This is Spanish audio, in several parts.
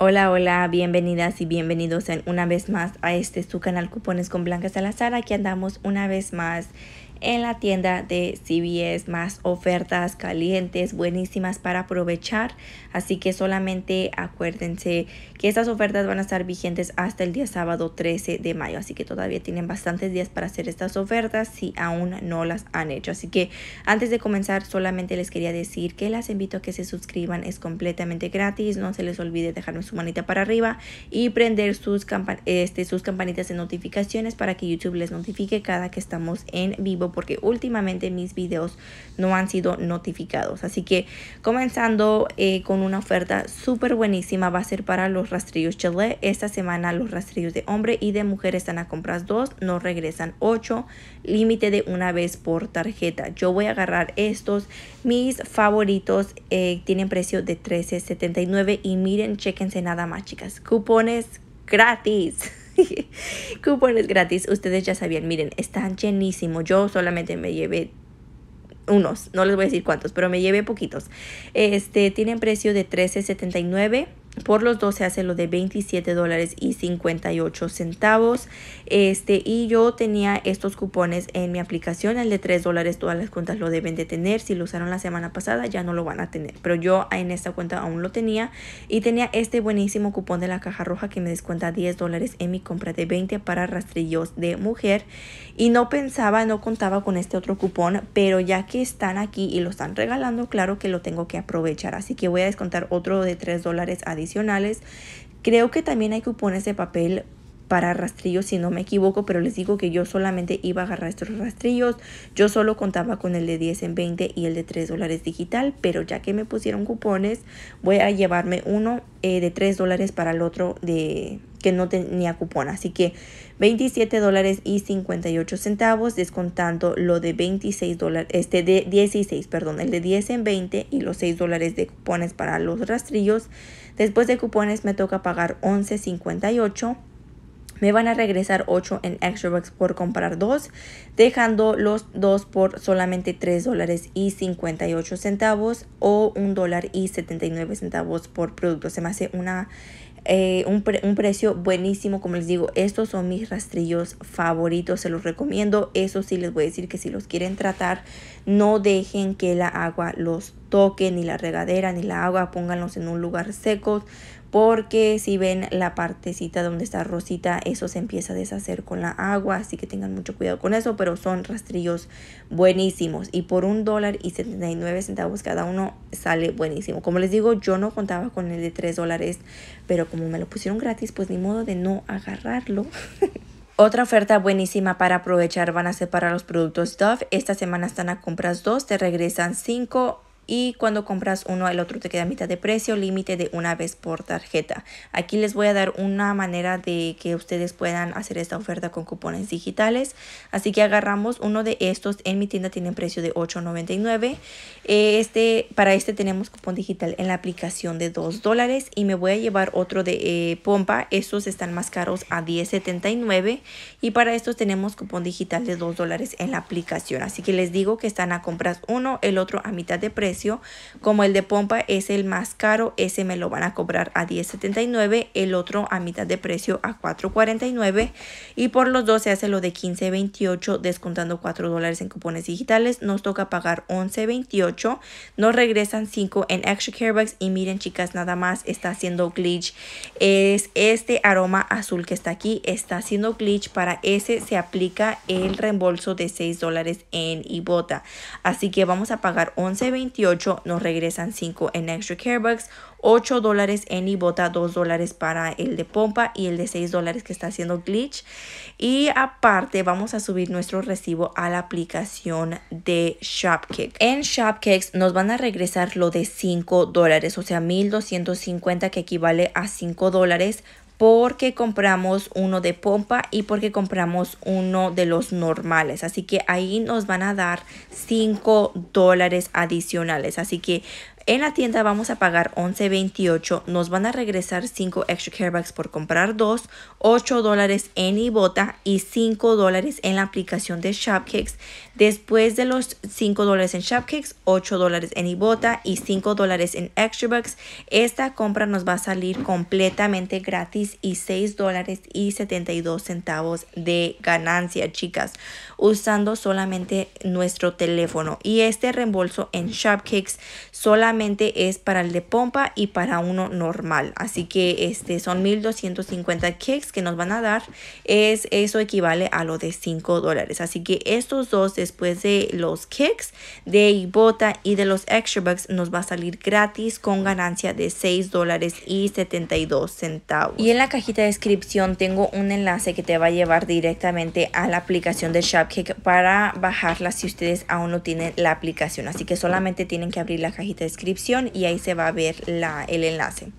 Hola, hola, bienvenidas y bienvenidos en una vez más a este su canal Cupones con Blanca Salazar. Aquí andamos una vez más en la tienda de CBS. Más ofertas calientes, buenísimas para aprovechar. Así que solamente acuérdense que estas ofertas van a estar vigentes hasta el día sábado 13 de mayo. Así que todavía tienen bastantes días para hacer estas ofertas si aún no las han hecho. Así que antes de comenzar solamente les quería decir que las invito a que se suscriban. Es completamente gratis. No se les olvide dejarme su manita para arriba y prender sus, este, sus campanitas de notificaciones para que YouTube les notifique cada que estamos en vivo porque últimamente mis videos no han sido notificados. Así que comenzando eh, con una oferta súper buenísima va a ser para los rastrillos chile Esta semana los rastrillos de hombre y de mujer están a compras 2, no regresan 8, límite de una vez por tarjeta. Yo voy a agarrar estos. Mis favoritos eh, tienen precio de $13.79 y miren, chequense nada más chicas. Cupones gratis. cupones gratis, ustedes ya sabían, miren, están llenísimos Yo solamente me llevé unos, no les voy a decir cuántos, pero me llevé poquitos. Este, tienen precio de $13.79 por los dos se hace lo de 27 dólares y 58 centavos. Este, y yo tenía estos cupones en mi aplicación, el de 3 dólares, todas las cuentas lo deben de tener. Si lo usaron la semana pasada ya no lo van a tener, pero yo en esta cuenta aún lo tenía. Y tenía este buenísimo cupón de la caja roja que me descuenta 10 dólares en mi compra de 20 para rastrillos de mujer. Y no pensaba, no contaba con este otro cupón, pero ya que están aquí y lo están regalando, claro que lo tengo que aprovechar. Así que voy a descontar otro de 3 dólares adicional Creo que también hay cupones de papel para rastrillos si no me equivoco, pero les digo que yo solamente iba a agarrar estos rastrillos. Yo solo contaba con el de 10 en 20 y el de 3 dólares digital, pero ya que me pusieron cupones, voy a llevarme uno eh, de 3 dólares para el otro de que no tenía cupón. Así que 27 dólares y 58 centavos, descontando lo de 26 dólares, este de 16, perdón, el de 10 en 20 y los 6 dólares de cupones para los rastrillos. Después de cupones me toca pagar $11.58. Me van a regresar 8 en Extra Bucks por comprar dos. dejando los dos por solamente $3.58. o $1.79 por producto. Se me hace una eh, un, un, precio buenísimo, como les digo, estos son mis rastrillos favoritos, se los recomiendo, eso sí les voy a decir que si los quieren tratar, no dejen que la agua los toque, ni la regadera, ni la agua, pónganlos en un lugar seco porque si ven la partecita donde está rosita, eso se empieza a deshacer con la agua, así que tengan mucho cuidado con eso, pero son rastrillos buenísimos y por un dólar y 79 centavos cada uno sale buenísimo. Como les digo, yo no contaba con el de 3 dólares, pero como me lo pusieron gratis, pues ni modo de no agarrarlo. Otra oferta buenísima para aprovechar van a separar los productos Dove. Esta semana están a compras 2, te regresan 5 y cuando compras uno el otro te queda a mitad de precio, límite de una vez por tarjeta. Aquí les voy a dar una manera de que ustedes puedan hacer esta oferta con cupones digitales. Así que agarramos uno de estos, en mi tienda tienen precio de $8.99. Eh, este, para este tenemos cupón digital en la aplicación de $2 dólares y me voy a llevar otro de eh, Pompa, estos están más caros a $10.79 y para estos tenemos cupón digital de $2 dólares en la aplicación. Así que les digo que están a compras uno, el otro a mitad de precio como el de pompa es el más caro, ese me lo van a cobrar a 10.79, el otro a mitad de precio a 4.49 y por los dos se hace lo de 15.28 descontando 4 en cupones digitales. Nos toca pagar 11.28, nos regresan 5 en extra bags y miren chicas, nada más está haciendo glitch. Es este aroma azul que está aquí, está haciendo glitch. Para ese se aplica el reembolso de 6 en Ibota. Así que vamos a pagar 11.28 nos regresan 5 en Extra Care Bucks, 8 dólares en Ibota, 2 dólares para el de pompa y el de 6 dólares que está haciendo glitch. Y aparte vamos a subir nuestro recibo a la aplicación de Shopkick. En Shopkick nos van a regresar lo de 5 dólares, o sea 1250 que equivale a 5 dólares porque compramos uno de pompa y porque compramos uno de los normales. Así que ahí nos van a dar 5 dólares adicionales. Así que en la tienda vamos a pagar $11.28, nos van a regresar 5 extra bags por comprar 2, 8 dólares en Ibota y 5 dólares en la aplicación de Shopkicks. Después de los 5 dólares en Shopkicks, 8 dólares en Ibota y 5 dólares en extra bucks, esta compra nos va a salir completamente gratis y 6 dólares y 72 centavos de ganancia, chicas, usando solamente nuestro teléfono. Y este reembolso en Shopkicks solamente es para el de pompa y para uno normal. Así que este son 1250 kicks que nos van a dar. Es, eso equivale a lo de 5 dólares. Así que estos dos después de los kicks de Ibota y de los extra bucks nos va a salir gratis con ganancia de 6 dólares y 72 centavos. Y en la cajita de descripción tengo un enlace que te va a llevar directamente a la aplicación de Shopkick para bajarla si ustedes aún no tienen la aplicación. Así que solamente tienen que abrir la cajita de descripción y ahí se va a ver la, el enlace.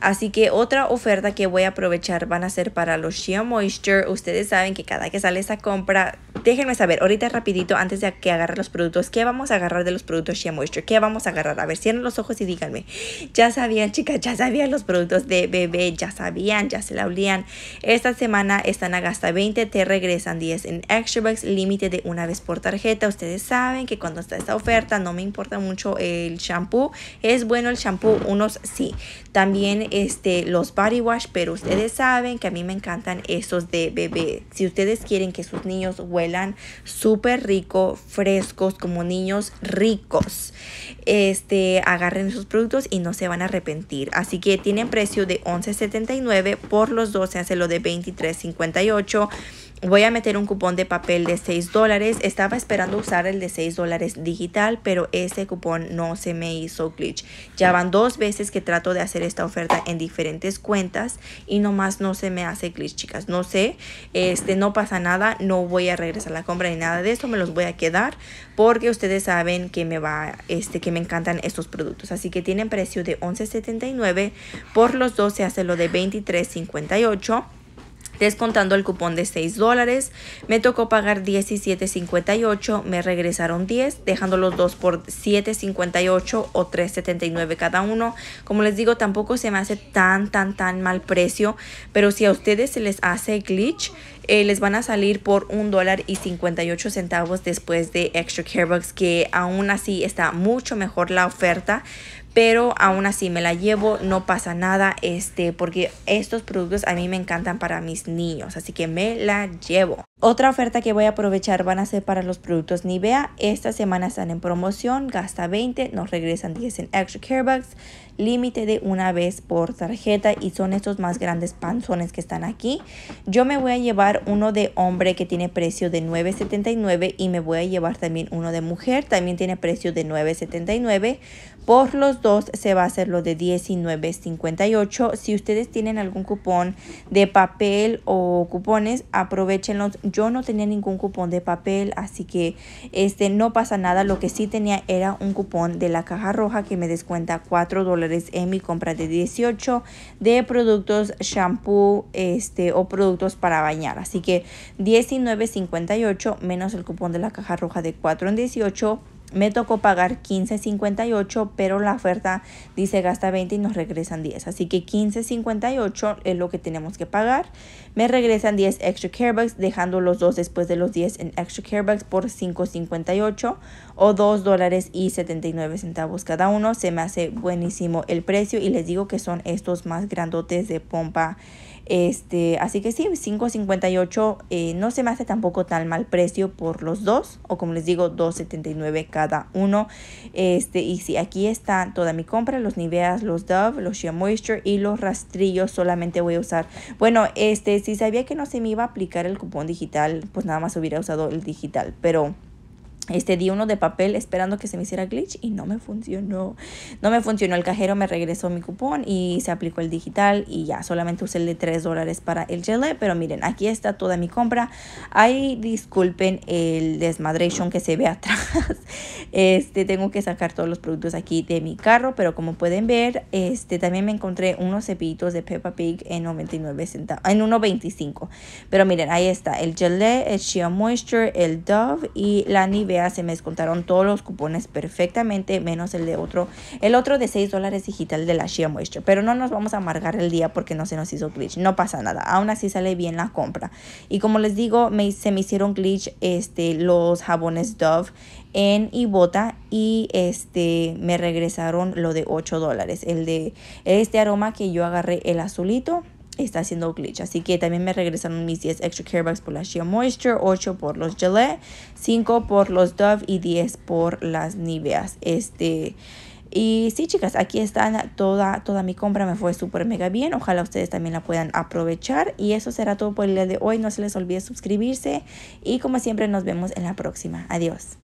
Así que otra oferta que voy a aprovechar van a ser para los Shea Moisture. Ustedes saben que cada que sale esa compra, déjenme saber ahorita rapidito antes de que agarre los productos, ¿qué vamos a agarrar de los productos Shea Moisture? ¿Qué vamos a agarrar? A ver, cierren los ojos y díganme. Ya sabían, chicas, ya sabían los productos de bebé, ya sabían, ya se la olían. Esta semana están a gasta 20, te regresan 10 en extra bucks, límite de una vez por tarjeta. Ustedes saben que cuando está esta oferta no me importa mucho el shampoo. Es bueno el shampoo, unos sí. También este, los body wash, pero ustedes saben que a mí me encantan esos de bebé. Si ustedes quieren que sus niños huelan súper rico, frescos, como niños ricos, este, agarren esos productos y no se van a arrepentir. Así que tienen precio de $11.79 por los dos, se hace lo de $23.58. Voy a meter un cupón de papel de 6 dólares. Estaba esperando usar el de 6 dólares digital, pero ese cupón no se me hizo glitch. Ya van dos veces que trato de hacer esta oferta en diferentes cuentas y nomás no se me hace glitch, chicas. No sé, este no pasa nada. No voy a regresar la compra ni nada de eso. Me los voy a quedar porque ustedes saben que me va, este, que me encantan estos productos. Así que tienen precio de $11.79. Por los dos se hace lo de $23.58 descontando el cupón de 6 dólares. Me tocó pagar 17.58, me regresaron 10, dejando los dos por 7.58 o 3.79 cada uno. Como les digo, tampoco se me hace tan, tan, tan mal precio, pero si a ustedes se les hace glitch, eh, les van a salir por $1.58 y centavos después de Extra Care box, que aún así está mucho mejor la oferta pero aún así me la llevo, no pasa nada, este, porque estos productos a mí me encantan para mis niños, así que me la llevo. Otra oferta que voy a aprovechar van a ser para los productos Nivea. Esta semana están en promoción, gasta 20, nos regresan 10 en Extra Care Bucks límite de una vez por tarjeta y son estos más grandes panzones que están aquí. Yo me voy a llevar uno de hombre que tiene precio de 9.79 y me voy a llevar también uno de mujer, también tiene precio de 9.79. Por los dos se va a hacer lo de 19.58. Si ustedes tienen algún cupón de papel o cupones, aprovechenlos. Yo no tenía ningún cupón de papel, así que este no pasa nada. Lo que sí tenía era un cupón de la caja roja que me descuenta 4 dólares en mi compra de 18 de productos shampoo este, o productos para bañar. Así que 19.58 menos el cupón de la caja roja de 4 en 18 me tocó pagar 15.58, pero la oferta dice gasta 20 y nos regresan 10. Así que 15.58 es lo que tenemos que pagar. Me regresan 10 extra carebags, dejando los dos después de los 10 en extra carebags por 5.58 o 2 dólares y 79 centavos cada uno. Se me hace buenísimo el precio y les digo que son estos más grandotes de pompa este, así que sí, 5.58 eh, no se me hace tampoco tan mal precio por los dos, o como les digo, 2.79 cada uno. Este, y sí, aquí está toda mi compra, los Niveas, los Dove, los Shea Moisture y los rastrillos solamente voy a usar. Bueno, este, si sabía que no se me iba a aplicar el cupón digital, pues nada más hubiera usado el digital, pero este di uno de papel esperando que se me hiciera glitch y no me funcionó. No me funcionó el cajero, me regresó mi cupón y se aplicó el digital y ya, solamente usé el de 3 dólares para el gelé. Pero miren, aquí está toda mi compra. Ahí disculpen el desmadration que se ve atrás. Este, tengo que sacar todos los productos aquí de mi carro, pero como pueden ver, este también me encontré unos cepillitos de Peppa Pig en 99 centavos, en 1.25. Pero miren, ahí está el gelé, el Shea Moisture, el Dove y la Nivea se me descontaron todos los cupones perfectamente, menos el de otro, el otro de 6 dólares digital de la Shea Moisture. Pero no nos vamos a amargar el día porque no se nos hizo glitch, no pasa nada, aún así sale bien la compra. Y como les digo, me, se me hicieron glitch este, los jabones Dove en Ibota y este me regresaron lo de 8 dólares, el de este aroma que yo agarré, el azulito está haciendo glitch. Así que también me regresaron mis 10 extra care bags por la Shea Moisture, 8 por los Gillette, 5 por los Dove y 10 por las Niveas. Este. Y sí, chicas, aquí están toda, toda mi compra, me fue súper mega bien. Ojalá ustedes también la puedan aprovechar. Y eso será todo por el día de hoy. No se les olvide suscribirse. Y como siempre, nos vemos en la próxima. Adiós.